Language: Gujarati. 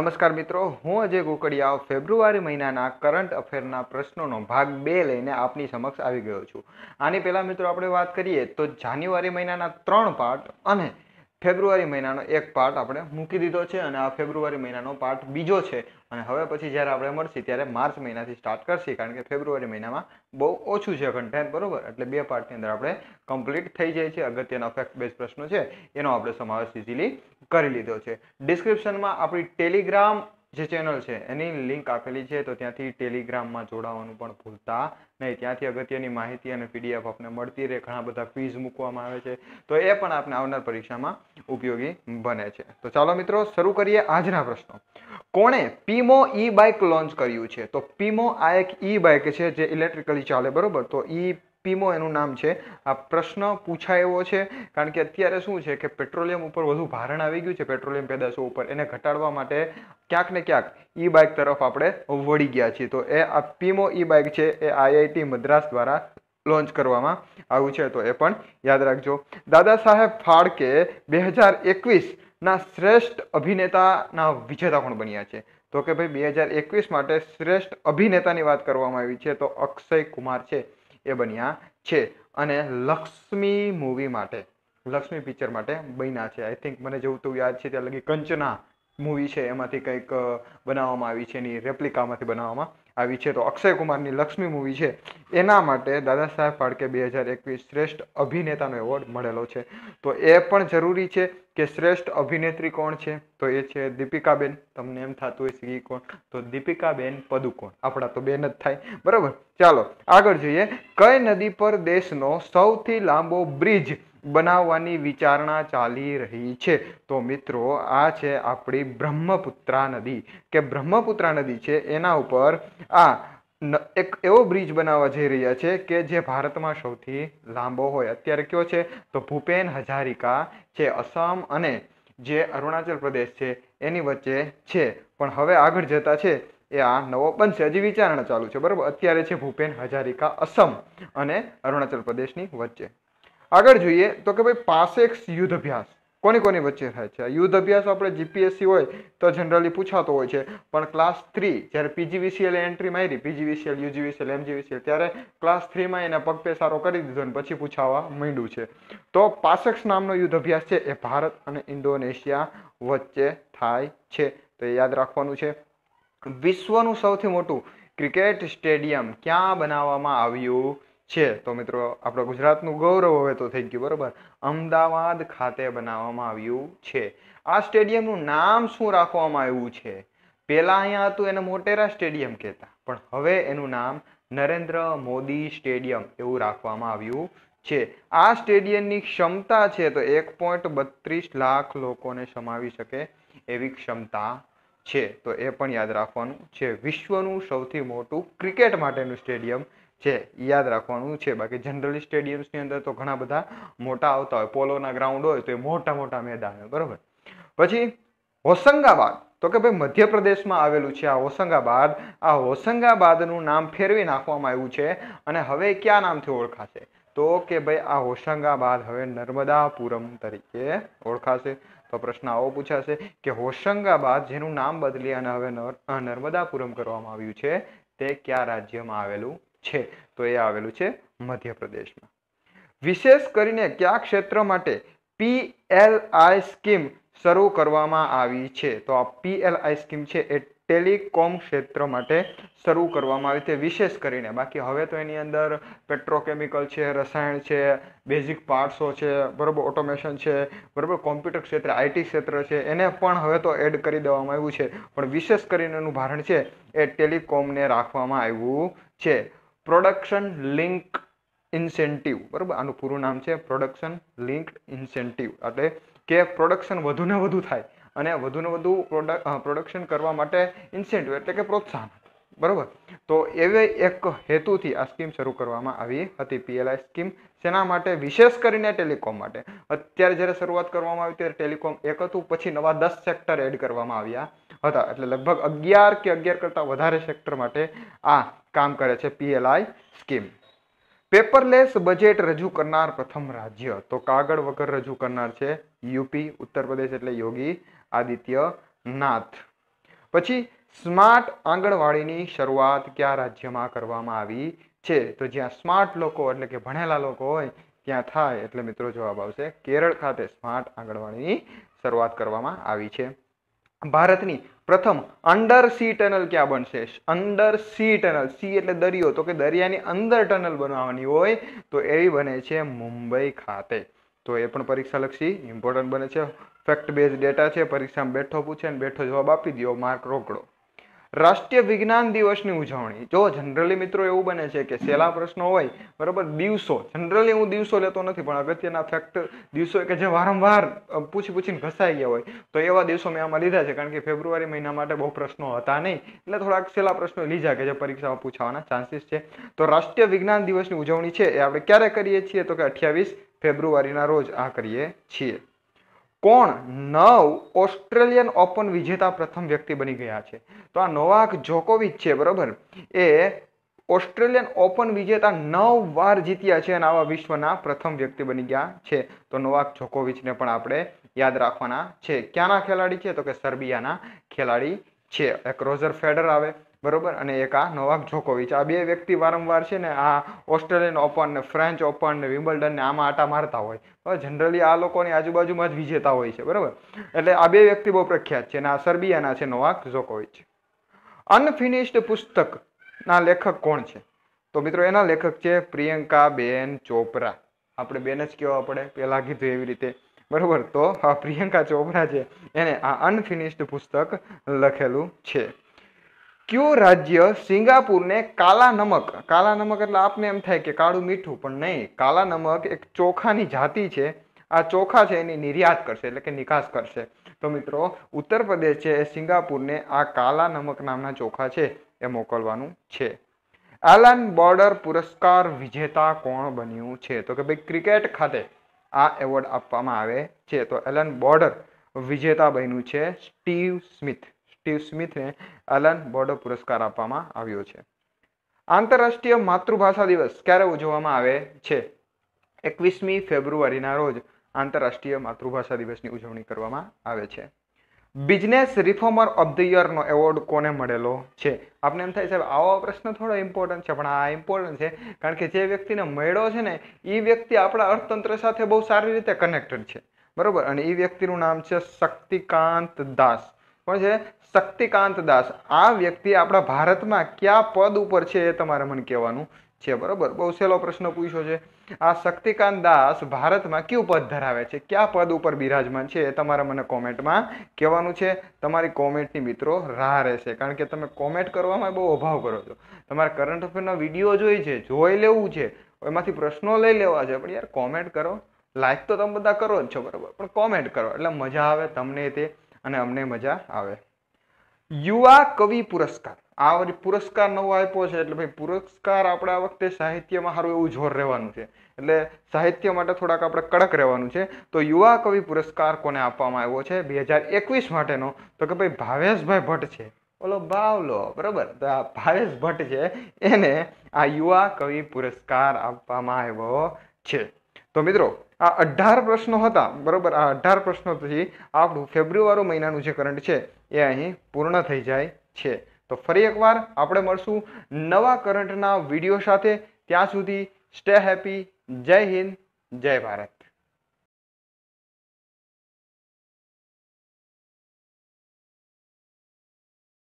નમસ્કાર મિત્રો હું અજય કુકડિયા ફેબ્રુઆરી મહિનાના કરંટ અફેરના પ્રશ્નોનો ભાગ બે લઈને આપની સમક્ષ આવી ગયો છું આની પહેલાં મિત્રો આપણે વાત કરીએ તો જાન્યુઆરી મહિનાના ત્રણ પાર્ટ અને ફેબ્રુઆરી મહિનાનો એક પાર્ટ આપણે મૂકી દીધો છે અને આ ફેબ્રુઆરી મહિનાનો પાર્ટ બીજો છે અને હવે પછી જ્યારે આપણે મળશે ત્યારે માર્ચ મહિનાથી સ્ટાર્ટ કરશે કારણ કે ફેબ્રુઆરી મહિનામાં બહુ ઓછું છે કન્ટેન્ટ બરોબર એટલે બે પાર્ટની અંદર આપણે કમ્પ્લીટ થઈ જાય છે અગત્યના ફેક્ટ બેઝ પ્રશ્નો છે એનો આપણે સમાવેશ ઇઝીલી કરી લીધો છે ડિસ્ક્રિપ્શનમાં આપણી ટેલિગ્રામ જે ચેનલ છે એની લિંક આપેલી છે તો ત્યાંથી ટેલિગ્રામમાં જોડાવાનું પણ ભૂલતા નહીં ત્યાંથી અગત્યની માહિતી અને પીડીએફ આપને મળતી રહે ઘણા બધા ફીઝ મૂકવામાં આવે છે તો એ પણ આપને આવનાર પરીક્ષામાં ઉપયોગી બને છે તો ચાલો મિત્રો શરૂ કરીએ આજના પ્રશ્નો કોણે પીમો ઈ બાઇક લોન્ચ કર્યું છે તો પીમો આ એક ઈ બાઇક છે જે ઇલેક્ટ્રિકલી ચાલે બરોબર તો ઈ પીમો એનું નામ છે આ પ્રશ્ન પૂછાય એવો છે કારણ કે અત્યારે શું છે કે પેટ્રોલિયમ ઉપર વધુ ભારણ આવી ગયું છે પેટ્રોલિયમ પેદાશો ઉપર એને ઘટાડવા માટે ક્યાંક ને ક્યાંક ઈ બાઇક તરફ આપણે વળી ગયા છીએ તો એ આ પીમો ઈ બાઇક છે એ આઈઆઈટી મદ્રાસ દ્વારા લોન્ચ કરવામાં આવ્યું છે તો એ પણ યાદ રાખજો દાદા સાહેબ ફાળકે બે હજાર એકવીસના શ્રેષ્ઠ અભિનેતાના વિજેતા પણ બન્યા છે તો કે ભાઈ બે હજાર એકવીસ માટે શ્રેષ્ઠ અભિનેતાની વાત કરવામાં આવી છે તો અક્ષય કુમાર છે એ બન્યા છે અને લક્ષ્મી મૂવી માટે લક્ષ્મી પિક્ચર માટે બન્યા છે આઈ થિંક મને જેવું તો યાદ છે ત્યાં લગી કંચના મૂવી છે એમાંથી કંઈક બનાવવામાં આવી છે એની રેપ્લિકામાંથી બનાવવામાં આવી છે તો અક્ષય કુમારની લક્ષ્મી મૂવી છે એના માટે દાદા સાહેબ ફાળકે બે હજાર એકવીસ શ્રેષ્ઠ અભિનેતાનો એવોર્ડ મળેલો છે તો એ પણ જરૂરી છે કે શ્રેષ્ઠ અભિનેત્રી કોણ છે તો એ છે દીપિકાબેન તમને એમ થતું હોય સી કોણ તો દીપિકાબેન પદુકોણ આપણા તો બેન જ થાય બરાબર ચાલો આગળ જોઈએ કઈ નદી પર દેશનો સૌથી લાંબો બ્રિજ બનાવવાની વિચારણા ચાલી રહી છે તો મિત્રો આ છે આપણી બ્રહ્મપુત્રા નદી કે બ્રહ્મપુત્રા નદી છે એના ઉપર આ એક એવો બ્રિજ બનાવવા જઈ રહ્યા છે કે જે ભારતમાં સૌથી લાંબો હોય અત્યારે કયો છે તો ભૂપેન હજારિકા છે અસમ અને જે અરુણાચલ પ્રદેશ છે એની વચ્ચે છે પણ હવે આગળ જતા છે એ આ નવો બનશે હજી વિચારણા ચાલુ છે બરાબર અત્યારે છે ભૂપેન હજારિકા અસમ અને અરુણાચલ પ્રદેશની વચ્ચે આગળ જોઈએ તો કે ભાઈ પાસેક્સ યુદ્ધ અભ્યાસ કોની કોની વચ્ચે થાય છે યુદ્ધ અભ્યાસ આપણે જીપીએસસી હોય તો જનરલી પૂછાતો હોય છે પણ ક્લાસ થ્રી જ્યારે પીજીવીસીએલ એન્ટ્રી મારી પીજીવીસીએલ યુજીવીસીએલ એમજીવીસીએલ ત્યારે ક્લાસ થ્રીમાં એને પગપે સારો કરી દીધો અને પછી પૂછાવા માંડ્યું છે તો પાસેક્સ નામનો યુદ્ધ અભ્યાસ છે એ ભારત અને ઇન્ડોનેશિયા વચ્ચે થાય છે તો એ યાદ રાખવાનું છે વિશ્વનું સૌથી મોટું ક્રિકેટ સ્ટેડિયમ ક્યાં બનાવવામાં આવ્યું છે તો મિત્રો આપણો ગુજરાતનું ગૌરવ હવે તો થઈ ગયું બરોબર અમદાવાદ ખાતે બનાવવામાં આવ્યું છે આ સ્ટેડિયમનું નામ શું રાખવામાં આવ્યું છે પહેલાં અહીંયા હતું એને મોટેરા સ્ટેડિયમ કહેતા પણ હવે એનું નામ નરેન્દ્ર મોદી સ્ટેડિયમ એવું રાખવામાં આવ્યું છે આ સ્ટેડિયમની ક્ષમતા છે તો એક પોઈન્ટ બત્રીસ લાખ લોકોને સમાવી શકે એવી ક્ષમતા છે તો એ પણ યાદ રાખવાનું છે વિશ્વનું સૌથી મોટું ક્રિકેટ માટેનું સ્ટેડિયમ છે યાદ રાખવાનું છે બાકી જનરલી સ્ટેડિયમ્સની અંદર તો ઘણા બધા મોટા આવતા હોય પોલોના ગ્રાઉન્ડ હોય તો એ મોટા મોટા મેદાન હોય બરાબર પછી હોશંગાબાદ તો કે ભાઈ મધ્યપ્રદેશમાં આવેલું છે આ હોશંગાબાદ આ હોશંગાબાદનું નામ ફેરવી નાખવામાં આવ્યું છે અને હવે કયા નામથી ઓળખાશે તો કે ભાઈ આ હોશંગાબાદ હવે નર્મદાપુરમ તરીકે ઓળખાશે તો પ્રશ્ન આવો પૂછાશે કે હોશંગાબાદ જેનું નામ બદલી અને હવે નર્મદાપુરમ કરવામાં આવ્યું છે તે કયા રાજ્યમાં આવેલું છે તો એ આવેલું છે મધ્યપ્રદેશમાં વિશેષ કરીને કયા ક્ષેત્ર માટે પીએલઆઈ સ્કીમ શરૂ કરવામાં આવી છે તો આ પીએલઆઈ સ્કીમ છે એ ટેલિકોમ ક્ષેત્ર માટે શરૂ કરવામાં આવી છે વિશેષ કરીને બાકી હવે તો એની અંદર પેટ્રોકેમિકલ છે રસાયણ છે બેઝિક પાર્ટસો છે બરાબર ઓટોમેશન છે બરાબર કોમ્પ્યુટર ક્ષેત્રે આઈટી ક્ષેત્ર છે એને પણ હવે તો એડ કરી દેવામાં આવ્યું છે પણ વિશેષ કરીને એનું ભારણ છે એ ટેલિકોમને રાખવામાં આવ્યું છે પ્રોડક્શન લિંક ઇન્સેન્ટિવ બરાબર આનું પૂરું નામ છે પ્રોડક્શન લિંક્ડ ઇન્સેન્ટિવ એટલે કે પ્રોડક્શન વધુને વધુ થાય અને વધુને વધુ પ્રોડક્ટ પ્રોડક્શન કરવા માટે ઇન્સેન્ટિવ એટલે કે પ્રોત્સાહન બરાબર તો એવે એક હેતુથી આ સ્કીમ શરૂ કરવામાં આવી હતી પીએલઆઈ સ્કીમ શેના માટે વિશેષ કરીને ટેલિકોમ માટે અત્યારે જ્યારે શરૂઆત કરવામાં આવી ત્યારે ટેલિકોમ એક હતું પછી નવા દસ સેક્ટર એડ કરવામાં આવ્યા હતા એટલે લગભગ અગિયાર કે અગિયાર કરતાં વધારે સેક્ટર માટે આ કામ કરે છે પીએલઆઈ સ્કીમ પેપરલેસ બજેટ રજૂ કરનાર પ્રથમ રાજ્ય તો કાગળ વગર રજૂ કરનાર છે યુપી ઉત્તર પ્રદેશ એટલે યોગી આદિત્યનાથ પછી સ્માર્ટ આંગણવાડીની શરૂઆત કયા રાજ્યમાં કરવામાં આવી છે તો જ્યાં સ્માર્ટ લોકો એટલે કે ભણેલા લોકો હોય ત્યાં થાય એટલે મિત્રો જવાબ આવશે કેરળ ખાતે સ્માર્ટ આંગણવાડીની શરૂઆત કરવામાં આવી છે ભારતની પ્રથમ અંડર સી ટનલ ક્યાં બનશે અંડર સી ટનલ સી એટલે દરિયો તો કે દરિયાની અંદર ટનલ બનાવવાની હોય તો એવી બને છે મુંબઈ ખાતે તો એ પણ પરીક્ષાલક્ષી ઇમ્પોર્ટન્ટ બને છે ફેક્ટ બેઝ ડેટા છે પરીક્ષામાં બેઠો પૂછે ને બેઠો જવાબ આપી દો માર્ક રોકડો રાષ્ટ્રીય વિજ્ઞાન દિવસની ઉજવણી જો જનરલી મિત્રો એવું બને છે કે સેલા પ્રશ્નો હોય બરાબર દિવસો જનરલી હું દિવસો લેતો નથી પણ અગત્યના ફેક્ટ દિવસો કે જે વારંવાર પૂછી પૂછીને ઘસાઈ ગયા હોય તો એવા દિવસો મેં આમાં લીધા છે કારણ કે ફેબ્રુઆરી મહિના માટે બહુ પ્રશ્નો હતા નહીં એટલે થોડાક સેલા પ્રશ્નો લીધા કે જે પરીક્ષામાં પૂછાવાના ચાન્સીસ છે તો રાષ્ટ્રીય વિજ્ઞાન દિવસની ઉજવણી છે એ આપણે ક્યારે કરીએ છીએ તો કે અઠ્યાવીસ ફેબ્રુઆરીના રોજ આ કરીએ છીએ કોણ નવ ઓસ્ટ્રેલિયન ઓપન વિજેતા પ્રથમ વ્યક્તિ બની ગયા છે તો આ નોવાક જોકોવિચ છે બરાબર એ ઓસ્ટ્રેલિયન ઓપન વિજેતા નવ વાર જીત્યા છે અને આવા વિશ્વના પ્રથમ વ્યક્તિ બની ગયા છે તો નોવાક જોકોવિચને પણ આપણે યાદ રાખવાના છે ક્યાંના ખેલાડી છે તો કે સર્બિયાના ખેલાડી છે એક રોઝર ફેડર આવે બરોબર અને એક આ નોવાક જોકોવિચ આ બે વ્યક્તિ વારંવાર છે ને આ ઓસ્ટ્રેલિયન ઓપન ને ફ્રેન્ચ ઓપન ને વિમ્બલ્ડન ને આમાં આટા મારતા હોય જનરલી આ લોકોની આજુબાજુમાં જ વિજેતા હોય છે બરાબર એટલે આ બે વ્યક્તિ બહુ પ્રખ્યાત છે અને આ સર્બિયાના છે નોવાક જોકોવિચ અનફિનિશ્ડ પુસ્તકના લેખક કોણ છે તો મિત્રો એના લેખક છે પ્રિયંકા બેન ચોપરા આપણે બેન જ કહેવા પડે પહેલાં કીધું એવી રીતે બરાબર તો આ પ્રિયંકા ચોપરા છે એને આ અનફિનિશ્ડ પુસ્તક લખેલું છે કયું રાજ્ય સિંગાપુરને કાલા નમક કાલા નમક એટલે આપને એમ થાય કે કાળું મીઠું પણ નહીં કાલા નમક એક ચોખાની જાતિ છે આ ચોખા છે એની નિર્યાત કરશે એટલે કે નિકાસ કરશે તો મિત્રો ઉત્તર પ્રદેશ છે એ સિંગાપુરને આ કાલા નમક નામના ચોખા છે એ મોકલવાનું છે એલન બોર્ડર પુરસ્કાર વિજેતા કોણ બન્યું છે તો કે ભાઈ ક્રિકેટ ખાતે આ એવોર્ડ આપવામાં આવે છે તો એલન બોર્ડર વિજેતા બન્યું છે સ્ટીવ સ્મિથ સ્ટીવ સ્મિથને અલન બોર્ડો પુરસ્કાર આપવામાં આવ્યો છે આંતરરાષ્ટ્રીય માતૃભાષા દિવસ ક્યારે ઉજવવામાં આવે છે એકવીસમી ફેબ્રુઆરીના રોજ આંતરરાષ્ટ્રીય માતૃભાષા દિવસની ઉજવણી કરવામાં આવે છે બિઝનેસ રિફોર્મર ઓફ ધ યરનો એવોર્ડ કોને મળેલો છે આપણે એમ થાય સાહેબ આવો પ્રશ્ન થોડો ઇમ્પોર્ટન્ટ છે પણ આ ઇમ્પોર્ટન્ટ છે કારણ કે જે વ્યક્તિને મળ્યો છે ને એ વ્યક્તિ આપણા અર્થતંત્ર સાથે બહુ સારી રીતે કનેક્ટેડ છે બરાબર અને એ વ્યક્તિનું નામ છે શક્તિકાંત દાસ કોણ છે શક્તિકાંત દાસ આ વ્યક્તિ આપણા ભારતમાં કયા પદ ઉપર છે એ તમારે મને કહેવાનું છે બરાબર બહુ સહેલો પ્રશ્ન પૂછ્યો છે આ શક્તિકાંત દાસ ભારતમાં કયું પદ ધરાવે છે કયા પદ ઉપર બિરાજમાન છે એ તમારે મને કોમેન્ટમાં કહેવાનું છે તમારી કોમેન્ટની મિત્રો રાહ રહેશે કારણ કે તમે કોમેન્ટ કરવામાં બહુ અભાવ કરો છો તમારે કરંટ અફેરનો વિડીયો જોઈ છે જોઈ લેવું છે એમાંથી પ્રશ્નો લઈ લેવા છે પણ યાર કોમેન્ટ કરો લાઈક તો તમે બધા કરો જ છો બરાબર પણ કોમેન્ટ કરો એટલે મજા આવે તમને તે અને અમને મજા આવે યુવા કવિ પુરસ્કાર આ પુરસ્કાર નવો આપ્યો છે એટલે ભાઈ પુરસ્કાર આપણે આ વખતે સાહિત્યમાં સારું એવું જોર રહેવાનું છે એટલે સાહિત્ય માટે થોડાક આપણે કડક રહેવાનું છે તો યુવા કવિ પુરસ્કાર કોને આપવામાં આવ્યો છે બે હજાર એકવીસ માટેનો તો કે ભાઈ ભાવેશભાઈ ભટ્ટ છે ઓલો બાવલો બરાબર તો આ ભાવેશ ભટ્ટ છે એને આ યુવા કવિ પુરસ્કાર આપવામાં આવ્યો છે તો મિત્રો આ અઢાર પ્રશ્નો હતા બરાબર આ અઢાર પ્રશ્નોથી આપણું ફેબ્રુઆરી મહિનાનું જે કરંટ છે એ અહીં પૂર્ણ થઈ જાય છે તો ફરી એકવાર આપણે મળશું નવા કરંટના વિડીયો સાથે ત્યાં સુધી સ્ટે હેપી જય હિન્દ જય ભારત